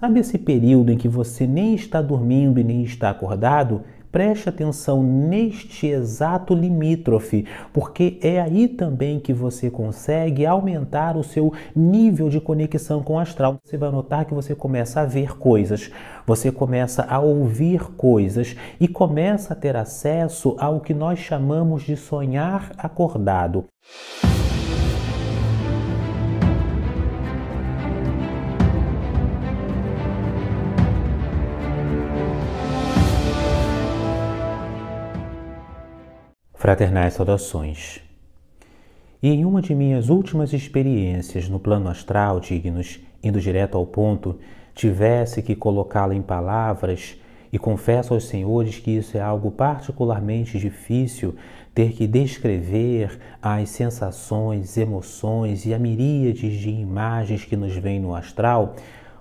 Sabe esse período em que você nem está dormindo e nem está acordado? Preste atenção neste exato limítrofe, porque é aí também que você consegue aumentar o seu nível de conexão com o astral. Você vai notar que você começa a ver coisas, você começa a ouvir coisas e começa a ter acesso ao que nós chamamos de sonhar acordado. Fraternais saudações. E em uma de minhas últimas experiências no plano astral, dignos, indo direto ao ponto, tivesse que colocá-la em palavras, e confesso aos senhores que isso é algo particularmente difícil, ter que descrever as sensações, emoções e a miríades de imagens que nos vêm no astral,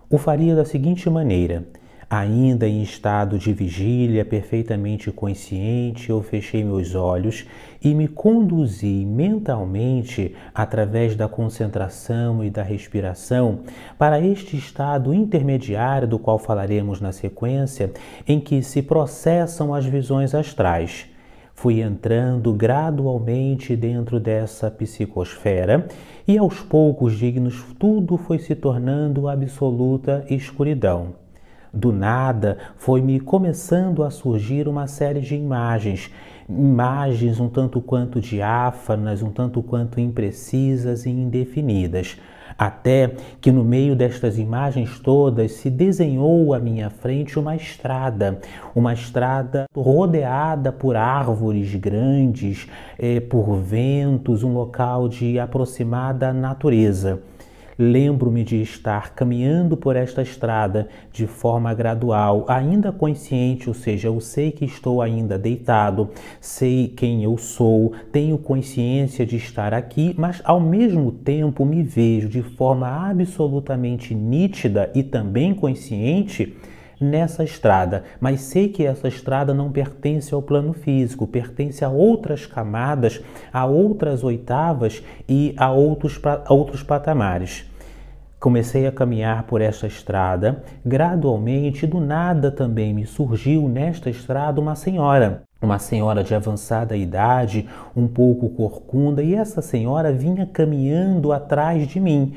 o faria da seguinte maneira: Ainda em estado de vigília, perfeitamente consciente, eu fechei meus olhos e me conduzi mentalmente, através da concentração e da respiração, para este estado intermediário, do qual falaremos na sequência, em que se processam as visões astrais. Fui entrando gradualmente dentro dessa psicosfera e aos poucos dignos tudo foi se tornando absoluta escuridão. Do nada foi-me começando a surgir uma série de imagens, imagens um tanto quanto diáfanas, um tanto quanto imprecisas e indefinidas, até que no meio destas imagens todas se desenhou à minha frente uma estrada, uma estrada rodeada por árvores grandes, eh, por ventos, um local de aproximada natureza. Lembro-me de estar caminhando por esta estrada de forma gradual, ainda consciente, ou seja, eu sei que estou ainda deitado, sei quem eu sou, tenho consciência de estar aqui, mas ao mesmo tempo me vejo de forma absolutamente nítida e também consciente nessa estrada, mas sei que essa estrada não pertence ao plano físico, pertence a outras camadas, a outras oitavas e a outros, a outros patamares. Comecei a caminhar por esta estrada, gradualmente, do nada também me surgiu nesta estrada uma senhora, uma senhora de avançada idade, um pouco corcunda, e essa senhora vinha caminhando atrás de mim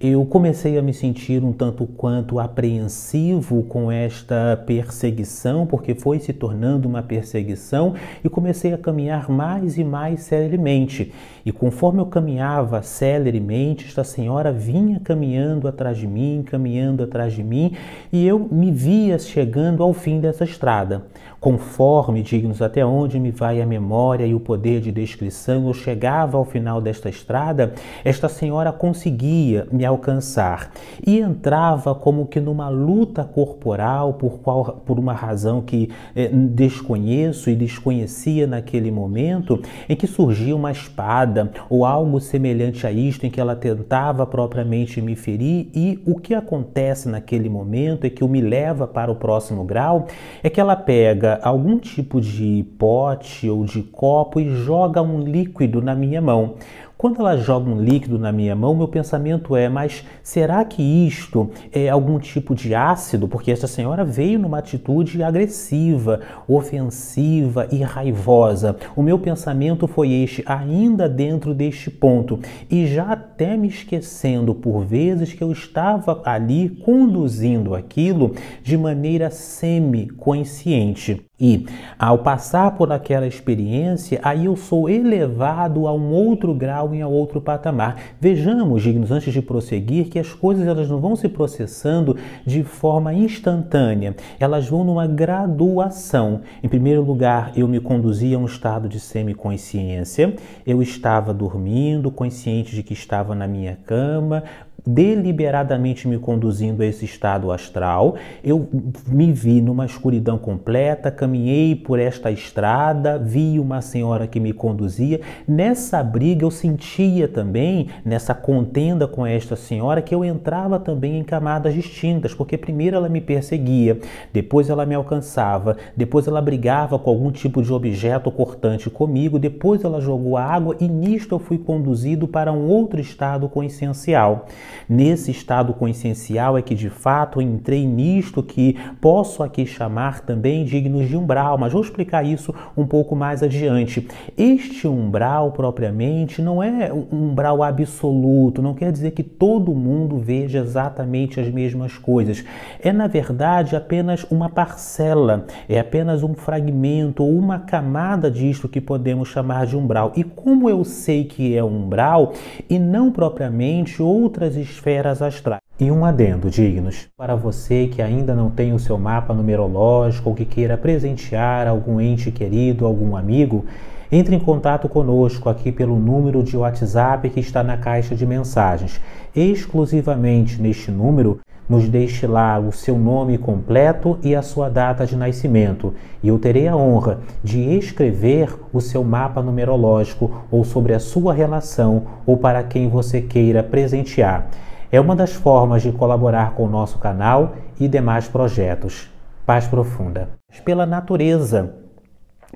eu comecei a me sentir um tanto quanto apreensivo com esta perseguição, porque foi se tornando uma perseguição, e comecei a caminhar mais e mais celeremente. E conforme eu caminhava celeremente, esta senhora vinha caminhando atrás de mim, caminhando atrás de mim, e eu me via chegando ao fim dessa estrada. Conforme dignos até onde me vai a memória e o poder de descrição, eu chegava ao final desta estrada, esta senhora conseguia me me alcançar, e entrava como que numa luta corporal por, qual, por uma razão que eh, desconheço e desconhecia naquele momento, em que surgia uma espada ou algo semelhante a isto, em que ela tentava propriamente me ferir, e o que acontece naquele momento é que o me leva para o próximo grau, é que ela pega algum tipo de pote ou de copo e joga um líquido na minha mão. Quando ela joga um líquido na minha mão, meu pensamento é: mas será que isto é algum tipo de ácido? Porque esta senhora veio numa atitude agressiva, ofensiva e raivosa. O meu pensamento foi este, ainda dentro deste ponto, e já até me esquecendo por vezes que eu estava ali conduzindo aquilo de maneira semi-consciente. E ao passar por aquela experiência, aí eu sou elevado a um outro grau e a outro patamar. Vejamos, dignos, antes de prosseguir, que as coisas elas não vão se processando de forma instantânea, elas vão numa graduação. Em primeiro lugar, eu me conduzia a um estado de semiconsciência, eu estava dormindo, consciente de que estava na minha cama, deliberadamente me conduzindo a esse estado astral. Eu me vi numa escuridão completa, caminhei por esta estrada, vi uma senhora que me conduzia. Nessa briga eu sentia também, nessa contenda com esta senhora, que eu entrava também em camadas distintas, porque primeiro ela me perseguia, depois ela me alcançava, depois ela brigava com algum tipo de objeto cortante comigo, depois ela jogou água e nisto eu fui conduzido para um outro estado consciencial. Nesse estado consciencial é que de fato entrei nisto que posso aqui chamar também dignos de umbral, mas vou explicar isso um pouco mais adiante. Este umbral propriamente não é um umbral absoluto, não quer dizer que todo mundo veja exatamente as mesmas coisas. É na verdade apenas uma parcela, é apenas um fragmento ou uma camada disto que podemos chamar de umbral. E como eu sei que é umbral e não propriamente outras as esferas astrais. E um adendo, Dignos, para você que ainda não tem o seu mapa numerológico ou que queira presentear algum ente querido, algum amigo, entre em contato conosco aqui pelo número de WhatsApp que está na caixa de mensagens. Exclusivamente neste número nos deixe lá o seu nome completo e a sua data de nascimento, e eu terei a honra de escrever o seu mapa numerológico ou sobre a sua relação ou para quem você queira presentear. É uma das formas de colaborar com o nosso canal e demais projetos. Paz profunda. Pela natureza,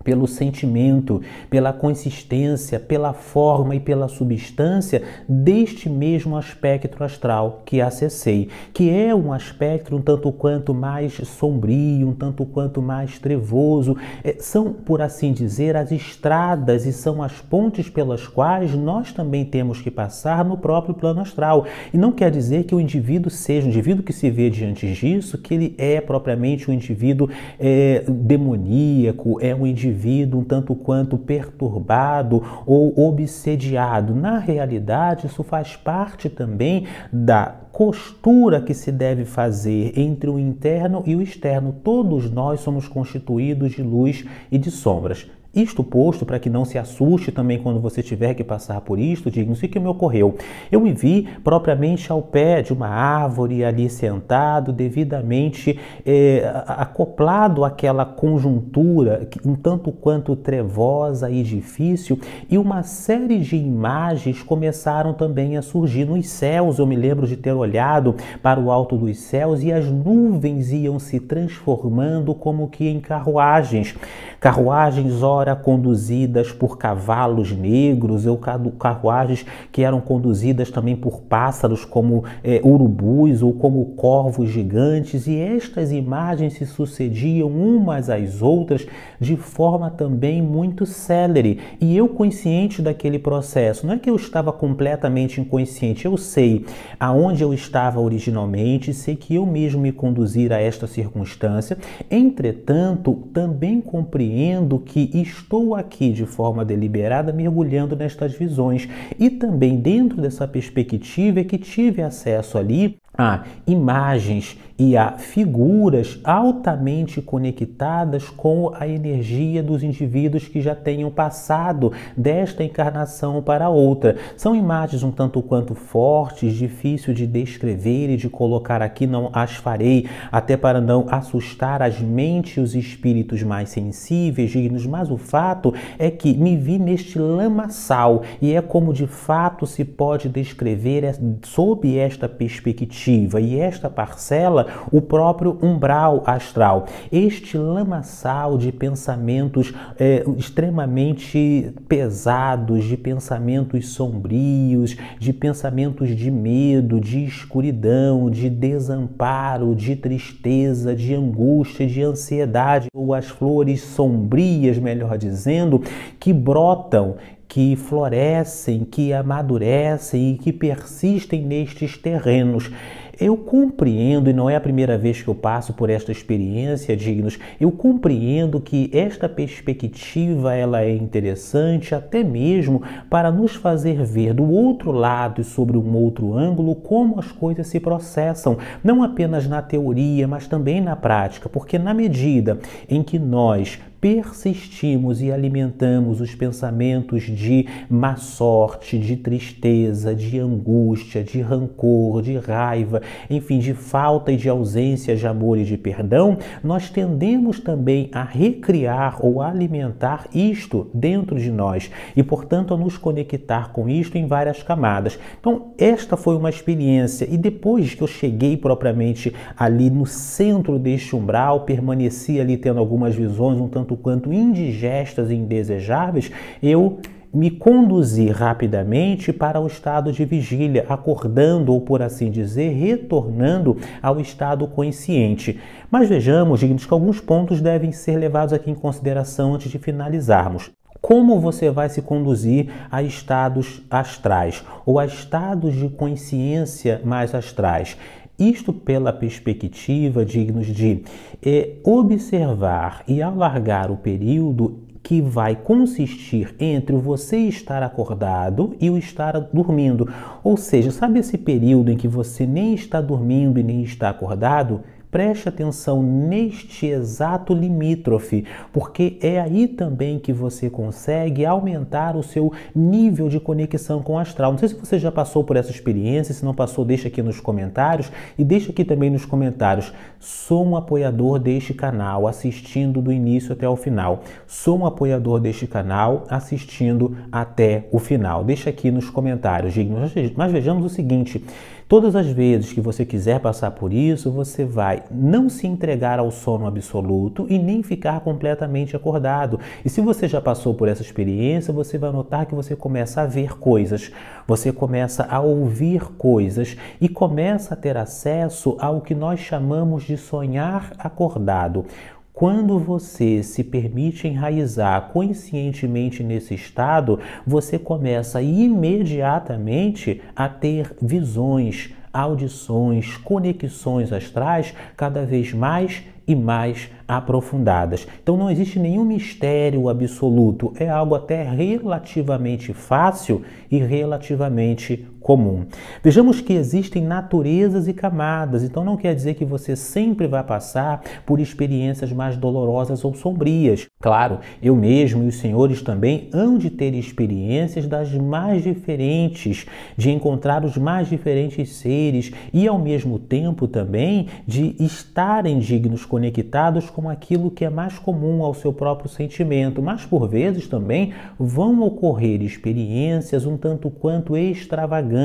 pelo sentimento, pela consistência, pela forma e pela substância deste mesmo aspecto astral que acessei, que é um aspecto um tanto quanto mais sombrio, um tanto quanto mais trevoso. É, são, por assim dizer, as estradas e são as pontes pelas quais nós também temos que passar no próprio plano astral. E não quer dizer que o indivíduo seja, o indivíduo que se vê diante disso, que ele é propriamente um indivíduo é, demoníaco, é um indivíduo indivíduo um tanto quanto perturbado ou obsediado. Na realidade, isso faz parte também da costura que se deve fazer entre o interno e o externo. Todos nós somos constituídos de luz e de sombras. Isto posto, para que não se assuste também quando você tiver que passar por isto, diga se o é que me ocorreu. Eu me vi propriamente ao pé de uma árvore, ali sentado, devidamente eh, acoplado àquela conjuntura, um tanto quanto trevosa e difícil, e uma série de imagens começaram também a surgir nos céus. Eu me lembro de ter olhado para o alto dos céus e as nuvens iam se transformando como que em carruagens, carruagens, ó ora conduzidas por cavalos negros ou carruagens que eram conduzidas também por pássaros como é, urubus ou como corvos gigantes, e estas imagens se sucediam umas às outras de forma também muito célere. E eu, consciente daquele processo, não é que eu estava completamente inconsciente, eu sei aonde eu estava originalmente, sei que eu mesmo me conduzir a esta circunstância, entretanto, também compreendo que estou aqui de forma deliberada mergulhando nestas visões e também dentro dessa perspectiva é que tive acesso ali a imagens e a figuras altamente conectadas com a energia dos indivíduos que já tenham passado desta encarnação para outra. São imagens um tanto quanto fortes, difícil de descrever e de colocar aqui, não as farei, até para não assustar as mentes e os espíritos mais sensíveis, dignos, mas o fato é que me vi neste lamaçal e é como de fato se pode descrever é sob esta perspectiva afetiva e esta parcela o próprio umbral astral. Este lamaçal de pensamentos é, extremamente pesados, de pensamentos sombrios, de pensamentos de medo, de escuridão, de desamparo, de tristeza, de angústia, de ansiedade, ou as flores sombrias, melhor dizendo, que brotam que florescem, que amadurecem e que persistem nestes terrenos. Eu compreendo, e não é a primeira vez que eu passo por esta experiência, Dignos, eu compreendo que esta perspectiva ela é interessante até mesmo para nos fazer ver do outro lado e sobre um outro ângulo como as coisas se processam, não apenas na teoria, mas também na prática, porque na medida em que nós persistimos e alimentamos os pensamentos de má sorte, de tristeza, de angústia, de rancor, de raiva, enfim, de falta e de ausência de amor e de perdão, nós tendemos também a recriar ou alimentar isto dentro de nós e, portanto, a nos conectar com isto em várias camadas. Então, esta foi uma experiência e depois que eu cheguei propriamente ali no centro deste umbral, permaneci ali tendo algumas visões um tanto quanto indigestas e indesejáveis, eu me conduzir rapidamente para o estado de vigília, acordando ou, por assim dizer, retornando ao estado consciente. Mas vejamos, dignos, que alguns pontos devem ser levados aqui em consideração antes de finalizarmos como você vai se conduzir a estados astrais ou a estados de consciência mais astrais. Isto pela perspectiva dignos de é, observar e alargar o período que vai consistir entre você estar acordado e o estar dormindo. Ou seja, sabe esse período em que você nem está dormindo e nem está acordado? Preste atenção neste exato limítrofe, porque é aí também que você consegue aumentar o seu nível de conexão com o astral. Não sei se você já passou por essa experiência, se não passou, deixa aqui nos comentários e deixa aqui também nos comentários. Sou um apoiador deste canal, assistindo do início até o final. Sou um apoiador deste canal, assistindo até o final. Deixa aqui nos comentários, Digno. Mas vejamos o seguinte. Todas as vezes que você quiser passar por isso, você vai não se entregar ao sono absoluto e nem ficar completamente acordado. E se você já passou por essa experiência, você vai notar que você começa a ver coisas, você começa a ouvir coisas e começa a ter acesso ao que nós chamamos de sonhar acordado. Quando você se permite enraizar conscientemente nesse estado, você começa imediatamente a ter visões, audições, conexões astrais cada vez mais e mais aprofundadas. Então não existe nenhum mistério absoluto, é algo até relativamente fácil e relativamente comum. Vejamos que existem naturezas e camadas, então não quer dizer que você sempre vai passar por experiências mais dolorosas ou sombrias. Claro, eu mesmo e os senhores também hão de ter experiências das mais diferentes, de encontrar os mais diferentes seres e ao mesmo tempo também de estarem dignos conectados com aquilo que é mais comum ao seu próprio sentimento, mas por vezes também vão ocorrer experiências um tanto quanto extravagantes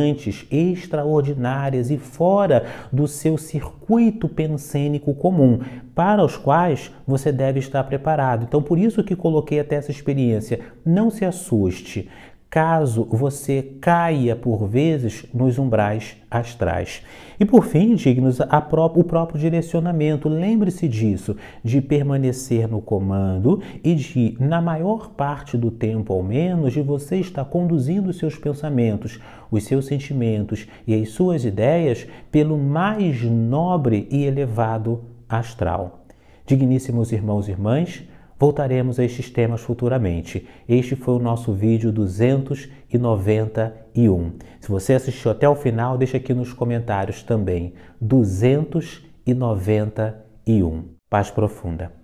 extraordinárias e fora do seu circuito pensênico comum, para os quais você deve estar preparado. Então, por isso que coloquei até essa experiência. Não se assuste caso você caia por vezes nos umbrais astrais. E por fim, dignos, pró o próprio direcionamento. Lembre-se disso, de permanecer no comando e de, na maior parte do tempo ao menos, de você estar conduzindo os seus pensamentos, os seus sentimentos e as suas ideias pelo mais nobre e elevado astral. Digníssimos irmãos e irmãs, Voltaremos a estes temas futuramente. Este foi o nosso vídeo 291. Se você assistiu até o final, deixa aqui nos comentários também. 291. Paz profunda.